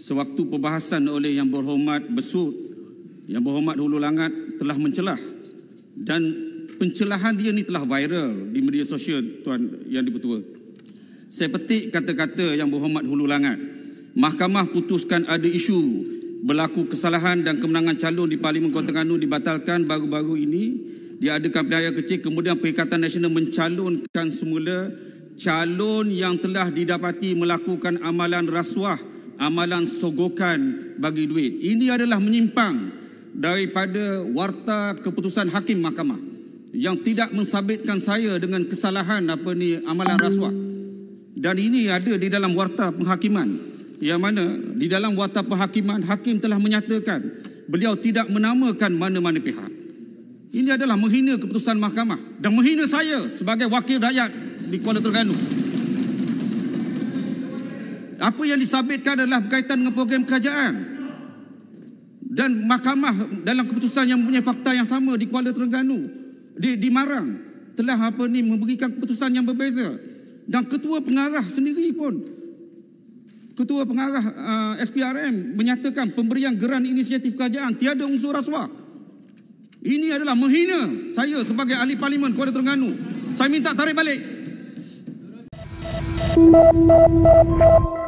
sewaktu perbahasan oleh Yang Berhormat Besut, Yang Berhormat Hulu Langat telah mencelah dan pencelahan dia ni telah viral di media sosial Tuan Yang Dipertua. Saya petik kata-kata Yang Berhormat Hulu Langat. Mahkamah putuskan ada isu berlaku kesalahan dan kemenangan calon di Parlimen Kota Terengganu dibatalkan baru-baru ini. Dia ada kampiaya kecil kemudian Perikatan Nasional mencalonkan semula calon yang telah didapati melakukan amalan rasuah amalan sogokan bagi duit. Ini adalah menyimpang daripada warta keputusan hakim mahkamah yang tidak mensabitkan saya dengan kesalahan apa ni amalan rasuah. Dan ini ada di dalam warta penghakiman yang mana di dalam warta penghakiman hakim telah menyatakan beliau tidak menamakan mana-mana pihak. Ini adalah menghina keputusan mahkamah dan menghina saya sebagai wakil rakyat di Kuala Terengganu apa yang disabitkan adalah berkaitan dengan program kerajaan dan mahkamah dalam keputusan yang mempunyai fakta yang sama di Kuala Terengganu di, di Marang telah apa ni memberikan keputusan yang berbeza dan ketua pengarah sendiri pun ketua pengarah uh, SPRM menyatakan pemberian geran inisiatif kerajaan tiada unsur rasuah ini adalah menghina saya sebagai ahli parlimen Kuala Terengganu saya minta tarik balik Mama, mama, mama.